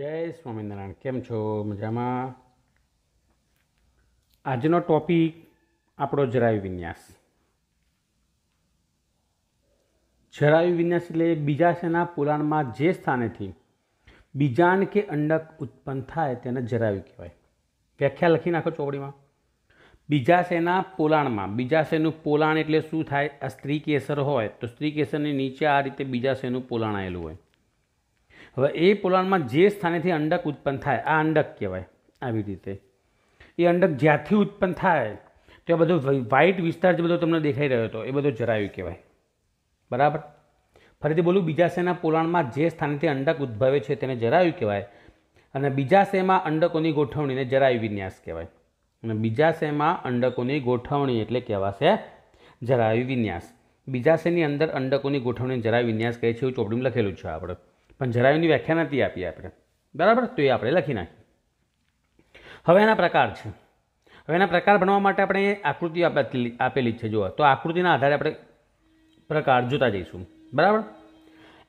જય સ્વામિનારાયણ કેમ છો મજામાં આજનો ટોપિક આપણો જરાયુ વિન્યાસ જરાયુ વિન્યાસ એટલે બીજા શેના પોલાણમાં જે સ્થાનેથી બીજાણ કે અંડક ઉત્પન્ન થાય તેને જરાયુ કહેવાય વ્યાખ્યા લખી નાખો બીજા શેના પોલાણમાં બીજા શેનું પોલાણ એટલે શું થાય આ સ્ત્રી કેસર હોય તો સ્ત્રી કેસરની નીચે આ રીતે બીજા શેનું પોલાણ આવેલું હોય હવે એ પોલાણમાં જે સ્થાનેથી અંડક ઉત્પન્ન થાય આ અંડક કહેવાય આવી રીતે એ અંડક જ્યાંથી ઉત્પન્ન થાય તો બધો વ્હાઇટ વિસ્તાર જે બધો તમને દેખાઈ રહ્યો હતો એ બધો જરાયું કહેવાય બરાબર ફરીથી બોલું બીજા શેના પોલાણમાં જે સ્થાનેથી અંડક ઉદ્ભવે છે તેને જરાયું કહેવાય અને બીજા શેમાં અંડકોની ગોઠવણીને જરાયુ વિન્યાસ કહેવાય અને બીજા શેમાં અંડકોની ગોઠવણી એટલે કહેવાશે જરાયુ વિન્યાસ બીજા શેની અંદર અંડકોની ગોઠવણી જરાયુ વિન્યાસ કહે છે એવું ચોપડીમાં લખેલું છે આપણે પણ જરાયુની વ્યાખ્યા નથી આપી આપણે બરાબર તો એ આપણે લખી નાખી હવે એના પ્રકાર છે હવે એના પ્રકાર ભણવા માટે આપણે આકૃતિ આપેલી જ છે જોવા તો આકૃતિના આધારે આપણે પ્રકાર જોતા જઈશું બરાબર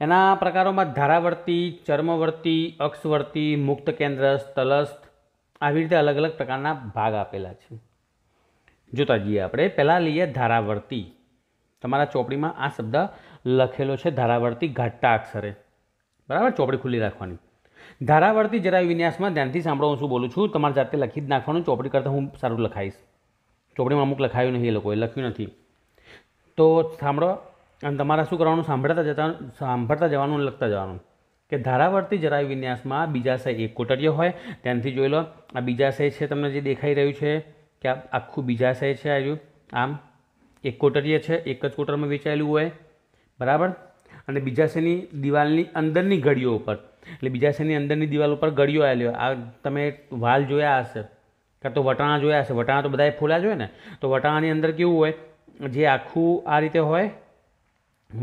એના પ્રકારોમાં ધારાવર્તી ચર્મવર્તી અક્ષવર્તી મુક્ત કેન્દ્ર તલસ્થ આવી રીતે અલગ અલગ પ્રકારના ભાગ આપેલા છે જોતા જઈએ આપણે પહેલાં લઈએ ધારાવર્તી તમારા ચોપડીમાં આ શબ્દ લખેલો છે ધારાવર્તી ઘાટા અક્ષરે બરાબર ચોપડી ખુલ્લી રાખવાની ધારાવર્તી જરાય વિન્યાસમાં ધ્યાનથી સાંભળો હું શું બોલું છું તમારે જાતે લખી જ નાખવાનું ચોપડી કરતાં હું સારું લખાઈશ ચોપડીમાં અમુક લખાયું નહીં એ લોકોએ લખ્યું નથી તો સાંભળો અને તમારે શું કરવાનું સાંભળતા જતા સાંભળતા જવાનું અને લખતા જવાનું કે ધારાવર્તી જરાય વિન્યાસમાં બીજા સે એક કોટરીયો હોય ત્યાંથી જોઈ લો આ બીજાશય છે તમને જે દેખાઈ રહ્યું છે કે આ આખું બીજાશય છે આવ્યું આમ એક કોટરીય છે એક જ કોટરમાં વેચાયેલું હોય બરાબર અને બીજા શેની દિવાલની અંદરની ઘડીઓ ઉપર એટલે બીજા શેની અંદરની દિવાલ ઉપર ઘડીઓ આવેલી આ તમે વાલ જોયા હશે કાં તો વટાણા જોયા હશે વટાણા તો બધાએ ફૂલા જોઈએ ને તો વટાણાની અંદર કેવું હોય જે આખું આ રીતે હોય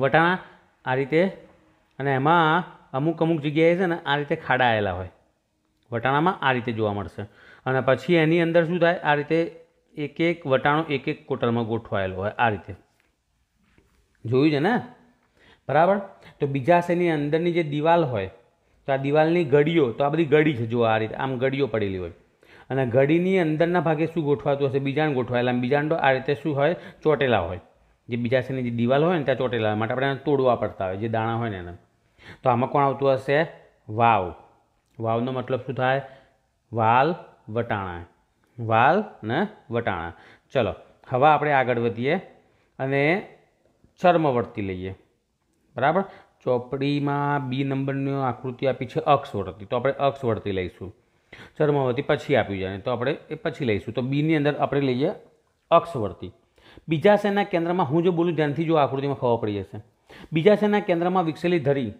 વટાણા આ રીતે અને એમાં અમુક અમુક જગ્યાએ છે ને આ રીતે ખાડા આવેલા હોય વટાણામાં આ રીતે જોવા મળશે અને પછી એની અંદર શું થાય આ રીતે એક એક વટાણો એક એક કોટરમાં ગોઠવાયેલો હોય આ રીતે જોયું છે ને બરાબર તો બીજા બીજાશયની અંદરની જે દિવાલ હોય તો આ દિવાલની ગળીઓ તો આ બધી ગળી છે જો આ રીતે આમ ગળીઓ પડેલી હોય અને ઘડીની અંદરના ભાગે શું ગોઠવાતું હશે બીજાણ ગોઠવાયેલા બીજાણ આ રીતે શું હોય ચોટેલા હોય જે બીજા બીજાશયની જે દિવાલ હોય ને ત્યાં ચોટેલા હોય માટે આપણે એને તોડવા પડતા હોય જે દાણા હોય ને એને તો આમાં કોણ આવતું હશે વાવ વાવનો મતલબ શું થાય વાલ વટાણા વાલ ને વટાણા ચલો હવે આપણે આગળ વધીએ અને ચર્મવર્તી લઈએ બરાબર ચોપડીમાં બી નંબરની આકૃતિ આપી છે અક્ષવર્તી તો આપણે અક્ષવર્તી લઈશું ચર્મવર્તી પછી આપ્યું છે તો આપણે એ પછી લઈશું તો બીની અંદર આપણે લઈએ અક્ષવર્તી બીજા શેના કેન્દ્રમાં હું જો બોલું ધ્યાનથી જો આકૃતિમાં ખબર પડી જશે બીજા શેના કેન્દ્રમાં વિકસેલી ધરી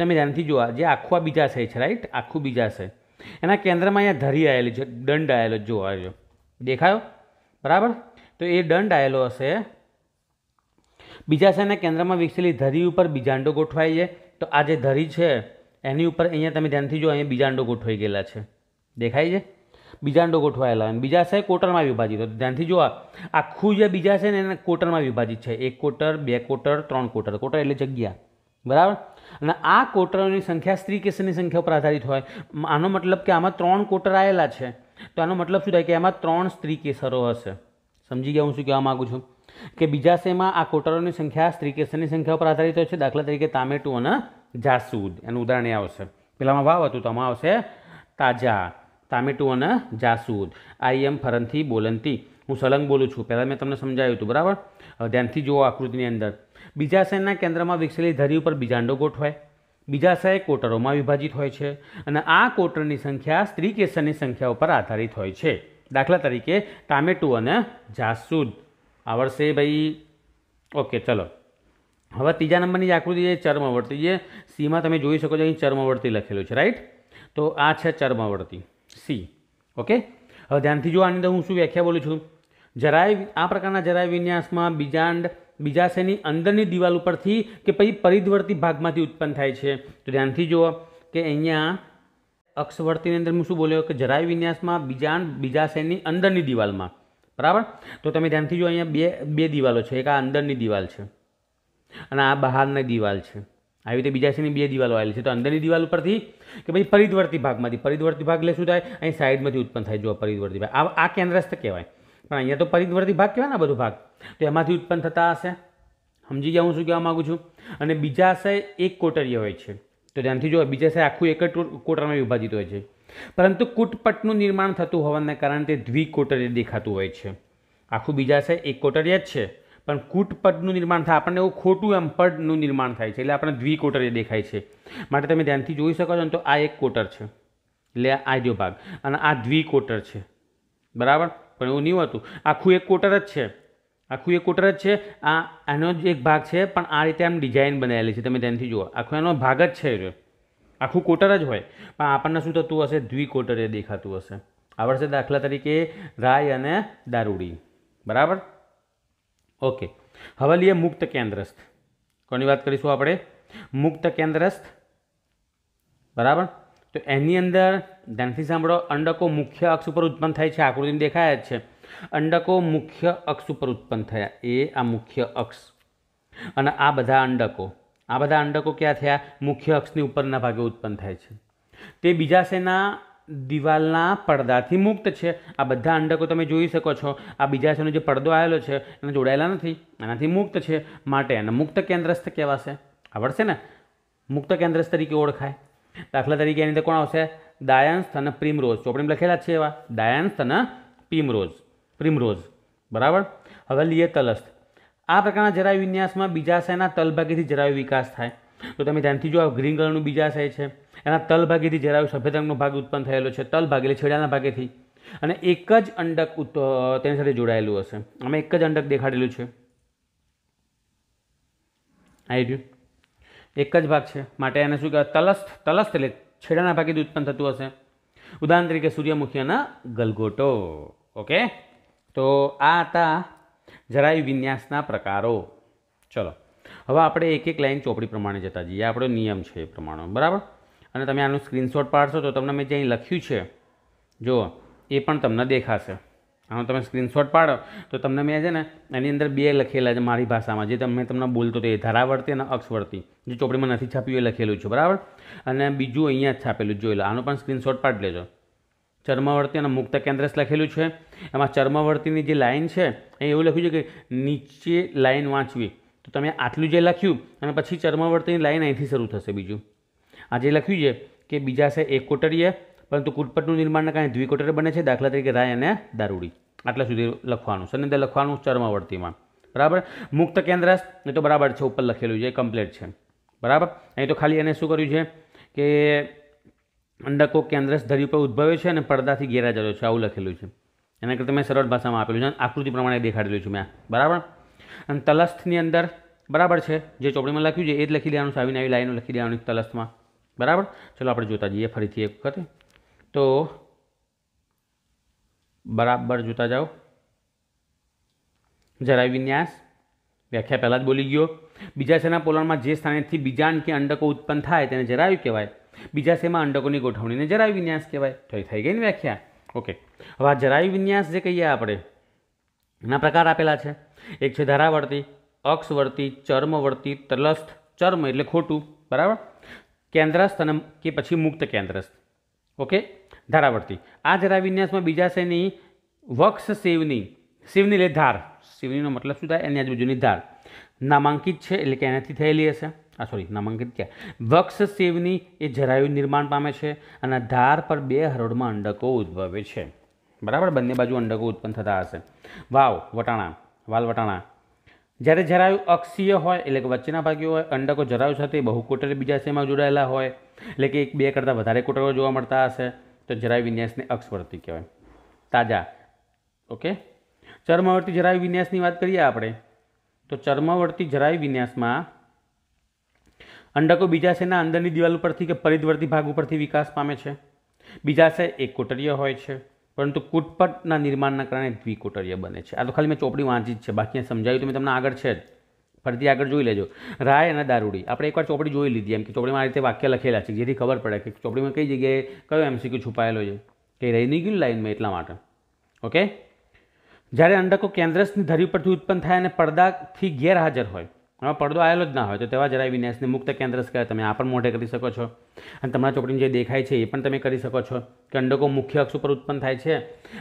તમે ધ્યાનથી જોવા જે આખું આ બીજાશય છે રાઈટ આખું બીજા છે એના કેન્દ્રમાં અહીંયા ધરી આવેલી છે દંડ આવેલો જોવા જો દેખાયો બરાબર તો એ દંડ આવેલો હશે બીજા બીજાશયના કેન્દ્રમાં વિકસેલી ધરી ઉપર બીજાંડો ગોઠવાય છે તો આ જે ધરી છે એની ઉપર અહીંયા તમે ધ્યાનથી જો અહીંયા બીજાંડો ગોઠવાઈ ગયેલા છે દેખાય છે બીજાંડો ગોઠવાયેલા અને બીજાશય કોટરમાં વિભાજિત ધ્યાનથી જો આખું જે બીજા છે ને એને કોટરમાં વિભાજિત છે એક કોટર બે કોટર ત્રણ કોટર કોટર એટલે જગ્યા બરાબર અને આ કોટરોની સંખ્યા સ્ત્રી કેસરની સંખ્યા ઉપર આધારિત હોય આનો મતલબ કે આમાં ત્રણ કોટર આવેલા છે તો આનો મતલબ શું થાય કે આમાં ત્રણ સ્ત્રી કેસરો હશે સમજી ગયા હું શું કહેવા માગું છું કે બીજા શેમાં આ કોટરોની સંખ્યા સ્ત્રી સંખ્યા ઉપર આધારિત હોય છે દાખલા તરીકે તામેટું અને જાસૂદ એનું ઉદાહરણ એ આવશે પેલામાં વાવ હતું તો આમાં આવશે તાજા તામેટું અને જાસૂદ આઈ એમ ફરનથી બોલંતી હું સલંગ બોલું છું પહેલાં મેં તમને સમજાવ્યું હતું બરાબર ધ્યાનથી જુઓ આકૃતિની અંદર બીજા બીજાશયના કેન્દ્રમાં વિકસેલી ધરી ઉપર બીજાંડો ગોઠવાય બીજાશય કોટરોમાં વિભાજિત હોય છે અને આ કોટરની સંખ્યા સ્ત્રી કેસરની સંખ્યા ઉપર આધારિત હોય છે દાખલા તરીકે ટામેટું અને જાસૂદ આવડશે ભાઈ ઓકે ચલો હવે ત્રીજા નંબરની જે આકૃતિ છે ચર્મવર્તી જે સીમાં તમે જોઈ શકો છો અહીં ચર્મવર્તી લખેલું છે રાઈટ તો આ છે ચર્મવર્તી સી ઓકે હવે ધ્યાનથી જો આની અંદર હું શું વ્યાખ્યા બોલું છું જરાય આ પ્રકારના જરાય વિન્યાસમાં બીજાંડ બીજાશયની અંદરની દિવાલ ઉપરથી કે પછી પરિધવર્તી ભાગમાંથી ઉત્પન્ન થાય છે તો ધ્યાનથી જુઓ કે અહીંયા અક્ષવર્તીની અંદર હું શું બોલ્યો કે જરાય વિન્યાસમાં બીજાંડ બીજાશયની અંદરની દિવાલમાં બરાબર તો તમે ધ્યાનથી જો અહીંયા બે બે દિવાલો છે એક આ અંદરની દિવાલ છે અને આ બહારની દિવાલ છે આવી રીતે બીજા છેની બે દિવાલો આવેલી છે તો અંદરની દિવાલ ઉપરથી કે પછી પરિદવર્તી ભાગમાંથી પરિદવર્તી ભાગ લેશું થાય અહીં સાઈડમાંથી ઉત્પન્ન થાય જો પરિદવર્તી ભાગ આ આ કેન્દ્રસ્થ કહેવાય પણ અહીંયા તો પરિદવર્તી ભાગ કહેવાય ને બધું ભાગ તો એમાંથી ઉત્પન્ન થતા હશે સમજી ગયા હું શું કહેવા માગું છું અને બીજા હશે એક કોટરીય હોય છે તો ધ્યાનથી જો બીજા હશે આખું એક જ કોટરમાં વિભાજિત હોય છે પરંતુ કૂટપટનું નિર્માણ થતું હોવાને કારણે તે દ્વિકોટરીય દેખાતું હોય છે આખું બીજા છે એક કોટરીય જ છે પણ કૂટપટનું નિર્માણ થાય આપણને એવું ખોટું એમ પડનું નિર્માણ થાય છે એટલે આપણે દ્વિકોટરીય દેખાય છે માટે તમે ધ્યાનથી જોઈ શકો છો ને તો આ એક કોટર છે એટલે આ જો ભાગ અને આ દ્વિકોટર છે બરાબર પણ એવું નહીં હોતું આખું એક કોટર જ છે આખું એક કોટર જ છે આ એનો જ એક ભાગ છે પણ આ રીતે આમ ડિઝાઇન બનાવેલી છે તમે ધ્યાનથી જુઓ આખો એનો ભાગ જ છે આખું કોટર જ હોય પણ આપણને શું થતું હશે દ્વિકોટરે દેખાતું હશે આવડશે દાખલા તરીકે રાય અને દારૂડી બરાબર ઓકે હવે લઈએ મુક્ત કેન્દ્રસ્થ કોની વાત કરીશું આપણે મુક્ત કેન્દ્રસ્થ બરાબર તો એની અંદર ધ્યાનથી સાંભળો અંડકો મુખ્ય અક્ષ ઉપર ઉત્પન્ન થાય છે આકૃતિને દેખાય જ છે અંડકો મુખ્ય અક્ષ ઉપર ઉત્પન્ન થયા એ આ મુખ્ય અક્ષ અને આ બધા અંડકો આ બધા અંડકો ક્યાં થયા મુખ્ય અક્ષની ઉપરના ભાગે ઉત્પન્ન થાય છે તે બીજાશયના દિવાલના પડદાથી મુક્ત છે આ બધા અંડકો તમે જોઈ શકો છો આ બીજાશયનો જે પડદો આવેલો છે એને જોડાયેલા નથી એનાથી મુક્ત છે માટે એને મુક્ત કેન્દ્રસ્થ કહેવાશે આવડશે ને મુક્ત કેન્દ્રસ્થ તરીકે ઓળખાય દાખલા તરીકે એની અંદર કોણ આવશે દાયાંસ્થ અને પ્રિમરોઝ ચોપડીમાં લખેલા છે એવા દાયાંસ્થ અને પ્રિમરોઝ પ્રિમરોઝ બરાબર હવે તલસ્થ આ પ્રકારના જરાયુ વિન્યાસમાં બીજાશયના તલભાગેથી જરાયુ વિકાસ થાય તો તમે ધ્યાનથી જો આ ગ્રીન કલરનું બીજાશય છે એના તલભાગેથી જરાયું સફેદ રંગનો ભાગ ઉત્પન્ન થયેલો છે તલભાગ એટલે છેડાના ભાગેથી અને એક જ અંડક તેની સાથે જોડાયેલું હશે અમે એક જ અંડક દેખાડેલું છે આવી રહ્યું એક જ ભાગ છે માટે એને શું કહેવાય તલસ્થ તલસ્થ એટલે છેડાના ભાગેથી ઉત્પન્ન થતું હશે ઉદાહરણ તરીકે સૂર્યમુખી સૂર્યમુખીના ગલગોટો ઓકે તો આ હતા જરાય વિન્યાસના પ્રકારો ચલો હવે આપણે એક એક લાઇન ચોપડી પ્રમાણે જતા જઈએ આપણો નિયમ છે એ પ્રમાણે બરાબર અને તમે આનું સ્ક્રીનશોટ પાડશો તો તમને મેં જે અહીં લખ્યું છે જુઓ એ પણ તમને દેખાશે આનો તમે સ્ક્રીનશોટ પાડો તો તમને મેં છે ને એની અંદર બે લખેલા છે મારી ભાષામાં જે તમે તમને બોલતો હતો એ ધારાવર્તી અને અક્ષવર્તી જે ચોપડીમાં નથી છાપ્યું એ લખેલું છે બરાબર અને બીજું અહીંયા છાપેલું જોઈ લો આનો પણ સ્ક્રીનશોટ પાડી લેજો ચર્મવર્તી અને મુક્ત કેન્દ્રસ લખેલું છે એમાં ચર્મવર્તીની જે લાઇન છે અહીં એવું લખ્યું છે કે નીચે લાઇન વાંચવી તો તમે આટલું જે લખ્યું અને પછી ચર્મવર્તીની લાઇન અહીંથી શરૂ થશે બીજું આ જે લખ્યું છે કે બીજા છે કોટરીએ પરંતુ કૂટપટનું નિર્માણના કારણે દ્વિકોટરી બને છે દાખલા તરીકે રાય અને દારૂડી આટલા સુધી લખવાનું શનિ અંદર લખવાનું ચર્મવર્તીમાં બરાબર મુક્ત કેન્દ્રસ એ તો બરાબર છે ઉપર લખેલું છે કમ્પ્લેટ છે બરાબર અહીં તો ખાલી એને શું કર્યું છે કે અંડકો કેન્દ્રસ ધરી ઉપર ઉદ્ભવ્યો છે અને પડદાથી ગેરહાજર છે આવું લખેલું છે એના કરતાં મેં સરળ ભાષામાં આપેલું છે આકૃતિ પ્રમાણે દેખાડેલું છું મેં બરાબર અને તલસ્થની અંદર બરાબર છે જે ચોપડીમાં લખ્યું છે એ જ લખી દેવાનું છે આવીને આવી લાઈનો લખી દેવાનું તલસ્થમાં બરાબર ચલો આપણે જોતા જઈએ ફરીથી એક વખત તો બરાબર જોતા જાઓ જરાય વિન્યાસ વ્યાખ્યા પહેલાં જ બોલી ગયો બીજા છેના પોલણમાં જે સ્થાનેથી બીજાણ કે અંડકો ઉત્પન્ન થાય તેને જરાયું કહેવાય બીજા શેમાં અંડકોની ગોઠવણીને જરાય વિન્યાસ કહેવાય તો એ થઈ ગઈ ને વ્યાખ્યા ઓકે હવે આ જરાય વિન્યાસ જે કહીએ આપણે એના પ્રકાર આપેલા છે એક છે ધારાવર્તી અક્ષવર્તી ચર્મવર્તી તલસ્થ ચર્મ એટલે ખોટું બરાબર કેન્દ્રસ્થ અને કે પછી મુક્ત કેન્દ્રસ્થ ઓકે ધારાવર્તી આ જરા વિન્યાસમાં બીજા શેની વક્ષ શિવની શિવની એટલે ધાર શિવનીનો મતલબ શું થાય એની આજુબાજુની ધાર નામાંકિત છે એટલે કે એનાથી થયેલી હશે આ સોરી નામાંકિત વક્ષ સેવની એ જરાયુ નિર્માણ પામે છે અને ધાર પર બે હરોળમાં અંડકો ઉદ્ભવે છે બરાબર બંને બાજુ અંડકો ઉત્પન્ન થતા હશે વાવ વટાણા વાલ વટાણા જ્યારે જરાયુ અક્ષીય હોય એટલે કે વચ્ચેના ભાગ્યો હોય અંડકો જરાયુ સાથે બહુ કોટર બીજા સેમાં જોડાયેલા હોય એટલે કે એક બે કરતાં વધારે કુટરો જોવા મળતા હશે તો જરાયુ વિન્યાસને અક્ષવર્તી કહેવાય તાજા ઓકે ચર્મવર્તી જરાયુ વિન્યાસની વાત કરીએ આપણે તો ચર્મવર્તી જરાયુ વિન્યાસમાં અંડકો બીજાશયના અંદરની દિવાલ ઉપરથી કે પરિદવર્તી ભાગ ઉપરથી વિકાસ પામે છે બીજાશય એક કોટરીય હોય છે પરંતુ કુટપટના નિર્માણના કારણે દ્વિકોટરીય બને છે આ તો ખાલી મેં ચોપડી વાંચી જ છે બાકી સમજાયું તો મેં તમને આગળ છે જ ફરીથી આગળ જોઈ લેજો રાય અને દારૂડી આપણે એકવાર ચોપડી જોઈ લીધી એમ કે ચોપડીમાં આ રીતે વાક્ય લખેલા છે જેથી ખબર પડે કે ચોપડીમાં કઈ જગ્યાએ કયો એમસીક્યુ છુપાયેલો છે કે રહી નહીં ગયું લાઈનમાં એટલા માટે ઓકે જ્યારે અંડકો કેન્દ્રસની ધરી પરથી ઉત્પન્ન થાય અને પડદાથી ગેરહાજર હોય એમાં પડદો આવેલો જ ના હોય તો તેવા જરાય વિનેશને મુક્ત કેન્દ્ર સ્કર તમે આ પણ મોઢે કરી શકો છો અને તમારા ચોપડીને જે દેખાય છે એ પણ તમે કરી શકો છો કે અંડકો મુખ્ય અક્ષ ઉપર ઉત્પન્ન થાય છે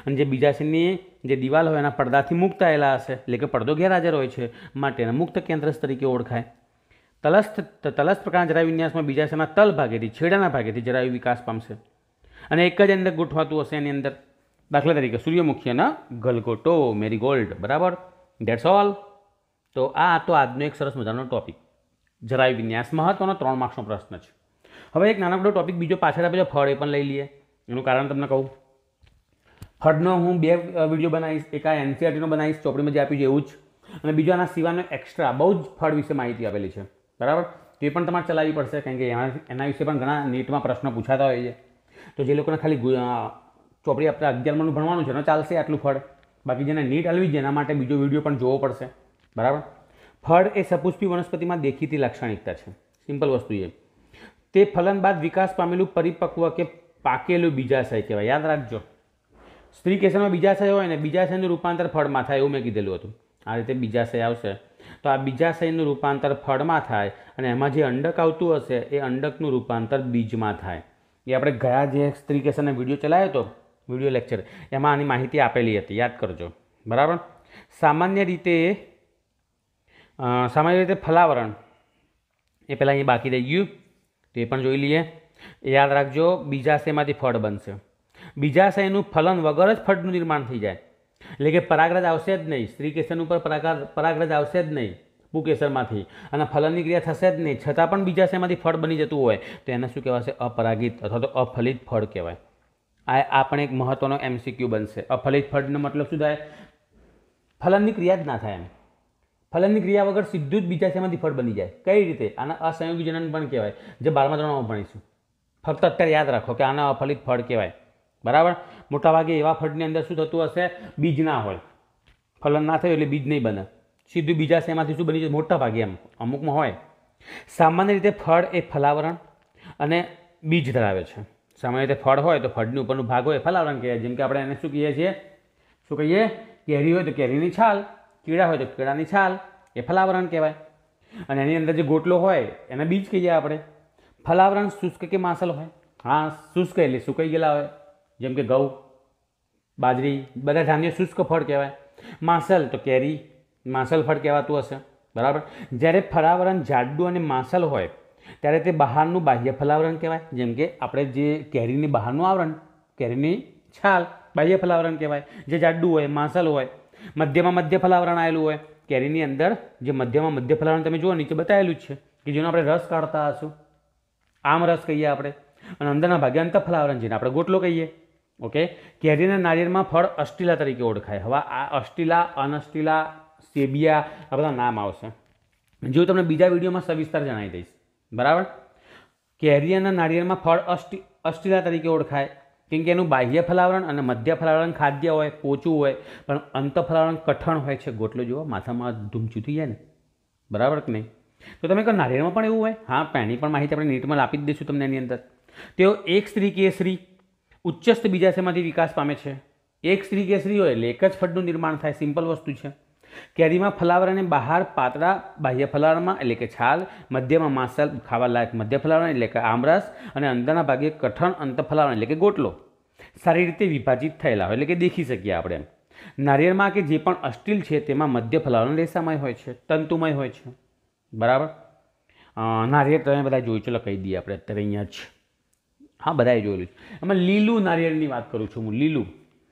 અને જે બીજા બીજાશયની જે દિવાલ હોય એના પડદાથી મુક્ત આવેલા હશે એટલે કે પડદો ગેરહાજર હોય છે માટે એને મુક્ત કેન્દ્ર તરીકે ઓળખાય તલસ્થ તલસ્થ પ્રકારના જરાયુ વિન્યાસમાં બીજા બીજાશયના તલ ભાગેથી છેડાના ભાગેથી જરાયુ વિકાસ પામશે અને એક જ અંદર ગોઠવાતું હશે એની અંદર દાખલા તરીકે સૂર્યમુખી અને ગલગોટો ગોલ્ડ બરાબર ધેટ્સ ઓલ તો આ હતો આજનો એક સરસ મજાનો ટોપિક જરાય વિન્યાસ મહત્વનો ત્રણ માર્ક્સનો પ્રશ્ન છે હવે એક નાનકડો ટોપિક બીજો પાછળ આપણે ફળ એ પણ લઈ લઈએ એનું કારણ તમને કહું ફળનો હું બે વિડીયો બનાવીશ એક આ એનસીઆરટીનો e બનાવીશ ચોપડીમાં જે આપ્યું છે એવું જ અને બીજો આના સિવાયનો એક્સ્ટ્રા બહુ જ ફળ વિશે માહિતી આપેલી છે બરાબર તે પણ તમારે ચલાવવી પડશે કારણ કે એના એના વિશે પણ ઘણા નીટમાં પ્રશ્નો પૂછાતા હોય છે તો જે લોકોને ખાલી ચોપડી આપણે અગિયારમાંનું ભણવાનું છે એનો ચાલશે આટલું ફળ બાકી જેને નીટ હલવી છે એના માટે બીજો વિડીયો પણ જોવો પડશે બરાબર ફળ એ સપુષ્પી વનસ્પતિમાં દેખીતી લાક્ષણિકતા છે સિમ્પલ વસ્તુ એ તે ફલન બાદ વિકાસ પામેલું પરિપક્વ કે પાકેલું બીજાશય કહેવાય યાદ રાખજો સ્ત્રી કેસરમાં બીજાશય હોય ને બીજાશયનું રૂપાંતર ફળમાં થાય એવું મેં કીધેલું હતું આ રીતે બીજાશય આવશે તો આ બીજાશયનું રૂપાંતર ફળમાં થાય અને એમાં જે અંડક આવતું હશે એ અંડકનું રૂપાંતર બીજમાં થાય એ આપણે ગયા જે સ્ત્રી કેસરનો વિડીયો ચલાવ્યો હતો વિડીયો લેક્ચર એમાં આની માહિતી આપેલી હતી યાદ કરજો બરાબર સામાન્ય રીતે સામાન્ય રીતે ફલાવરણ એ પહેલાં અહીં બાકી રહી ગયું તો એ પણ જોઈ લઈએ યાદ રાખજો બીજાશયમાંથી ફળ બનશે બીજાશયનું ફલન વગર જ ફળનું નિર્માણ થઈ જાય એટલે કે પરાગરજ આવશે જ નહીં સ્ત્રી કેસર ઉપર પરાગરજ આવશે જ નહીં પુકેસરમાંથી અને ફલનની ક્રિયા થશે જ નહીં છતાં પણ બીજાશયમાંથી ફળ બની જતું હોય તો એને શું કહેવાશે અપરાગિત અથવા તો અફલિત ફળ કહેવાય આ આ પણ એક મહત્ત્વનો એમસીક્યુ બનશે અફલિત ફળનો મતલબ શું થાય ફલનની ક્રિયા જ ના થાય એમ ફલનની ક્રિયા વગર સીધું જ બીજા શેમાંથી ફળ બની જાય કઈ રીતે આના અસંયોગી જનન પણ કહેવાય જે બારમા ધોરણમાં ભણીશું ફક્ત અત્યારે યાદ રાખો કે આના અફલિત ફળ કહેવાય બરાબર મોટાભાગે એવા ફળની અંદર શું થતું હશે બીજ ના હોય ફલન ના થયું એટલે બીજ નહીં બને સીધું બીજા શેમાંથી શું બની જાય મોટા ભાગે એમ અમુકમાં હોય સામાન્ય રીતે ફળ એ ફલાવરણ અને બીજ ધરાવે છે સામાન્ય રીતે ફળ હોય તો ફળની ઉપરનો ભાગ હોય ફલાવરણ કહેવાય જેમ કે આપણે એને શું કહીએ છીએ શું કહીએ કેરી હોય તો કેરીની છાલ કીડા હોય તો કીડાની છાલ એ ફલાવરણ કહેવાય અને એની અંદર જે ગોટલો હોય એને બીજ કહીએ આપણે ફલાવરણ શુષ્ક કે માસલ હોય હા શુષ્ક એટલે સુકાઈ ગયેલા હોય જેમ કે ઘઉં બાજરી બધા ધાન્ય શુષ્ક ફળ કહેવાય માસલ તો કેરી માસલ ફળ કહેવાતું હશે બરાબર જ્યારે ફલાવરણ જાડું અને માસલ હોય ત્યારે તે બહારનું બાહ્ય ફલાવરણ કહેવાય જેમ કે આપણે જે કેરીની બહારનું આવરણ કેરીની છાલ બાહ્ય ફલાવરણ કહેવાય જે જાડું હોય માસલ હોય મધ્યમાં મધ્ય ફલાવરણ આવેલું હોય કેરીની અંદર જે મધ્યમાં મધ્ય ફલાવરણ તમે જુઓ નીચે બતાવેલું જ છે કે જેનો આપણે રસ કાઢતા હશું આમ રસ કહીએ આપણે અને અંદરના ભાગે અંત ફલાવરણ જેને આપણે ગોટલો કહીએ ઓકે કેરીના નારિયેળમાં ફળ અસ્ટીલા તરીકે ઓળખાય હવે આ અસ્ટીલા અનસ્ટીલા સેબિયા આ બધા નામ આવશે જો તમને બીજા વિડીયોમાં સવિસ્તાર જણાવી દઈશ બરાબર કેરી અને નારિયેળમાં ફળ અષ્ટિ અસ્ટીલા તરીકે ઓળખાય કેમ કે એનું બાહ્ય ફલાવરણ અને મધ્ય ફલાવરણ ખાદ્ય હોય પોચું હોય પણ અંત ફલાવરણ કઠણ હોય છે ગોટલો જુઓ માથામાં ધૂમચું થઈ જાય ને બરાબર કે નહીં તો તમે કહો નારિયેળમાં પણ એવું હોય હા એની પણ માહિતી આપણે નીટમાં આપી જ દઈશું તમને એની અંદર તેઓ એક સ્ત્રી કેસરી ઉચ્ચસ્ત ઉચ્ચસ્થ બીજાશયમાંથી વિકાસ પામે છે એક સ્ત્રી કે હોય એટલે એક જ ફળનું નિર્માણ થાય સિમ્પલ વસ્તુ છે કેરીમાં ફલાવરાને બહાર પાતળા બાહ્ય ફલાવરામાં એટલે કે છાલ મધ્યમાં માંસલ ખાવાલાયક મધ્ય ફલાવરણ એટલે કે આમરસ અને અંદરના ભાગે કઠણ અંત ફલાવરણ એટલે કે ગોટલો સારી રીતે વિભાજિત થયેલા હોય એટલે કે દેખી શકીએ આપણે એમ નારિયેળમાં કે જે પણ અસ્ટીલ છે તેમાં મધ્ય ફલાવરણ રેસામય હોય છે તંતુમય હોય છે બરાબર નારિયેળ તમે બધા જોયું ચલો કહી દઈએ આપણે અત્યારે અહીંયા જ હા બધાએ જોયેલું છે એમાં લીલું નારિયેળની વાત કરું છું હું લીલું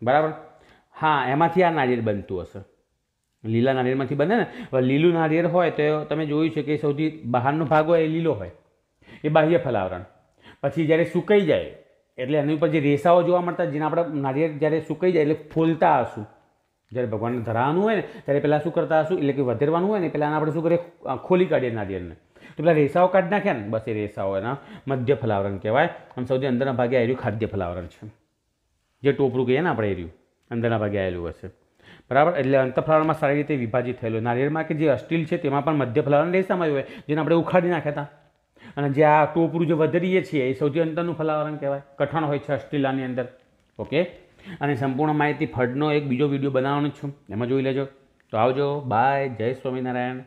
બરાબર હા એમાંથી આ નારિયેળ બનતું હશે લીલા નારિયેળમાંથી બને ને લીલું નારિયેળ હોય તો તમે જોયું છે કે સૌથી બહારનો ભાગ હોય એ લીલો હોય એ બાહ્ય ફલાવરણ પછી જ્યારે સુકાઈ જાય એટલે એની ઉપર જે રેસાઓ જોવા મળતા જેને આપણે નારિયેળ જ્યારે સુકાઈ જાય એટલે ફોલતા હશું જ્યારે ભગવાનને ધરાવવાનું હોય ને ત્યારે પહેલાં શું કરતા હશું એટલે કે વધેરવાનું હોય ને પહેલાં આપણે શું કરીએ ખોલી કાઢીએ નારિયેળને તો પેલા રેસાઓ કાઢી નાખ્યા ને બસ એ રેસાઓ એના મધ્ય ફલાવરણ કહેવાય અને સૌથી અંદરના ભાગે આવેલું ખાદ્ય ફલાવરણ છે જે ટોપરું કહીએ ને આપણે એર્યું અંદરના ભાગે આવેલું હશે બરાબર એટલે અંતફલાવરમાં સારી રીતે વિભાજિત થયેલું નારિયેળમાં કે જે અસ્ટીલ છે તેમાં પણ મધ્ય ફલાવરણ રેસામાં હોય જેને આપણે ઉખાડી નાખ્યા હતા અને જે આ ટોપરું જે વધરીએ છીએ એ સૌથી અંતરનું ફલાવરણ કહેવાય કઠણ હોય છે અસ્ટીલાની અંદર ઓકે અને સંપૂર્ણ માહિતી ફળનો એક બીજો વિડીયો બનાવવાનો છું એમાં જોઈ લેજો તો આવજો બાય જય સ્વામિનારાયણ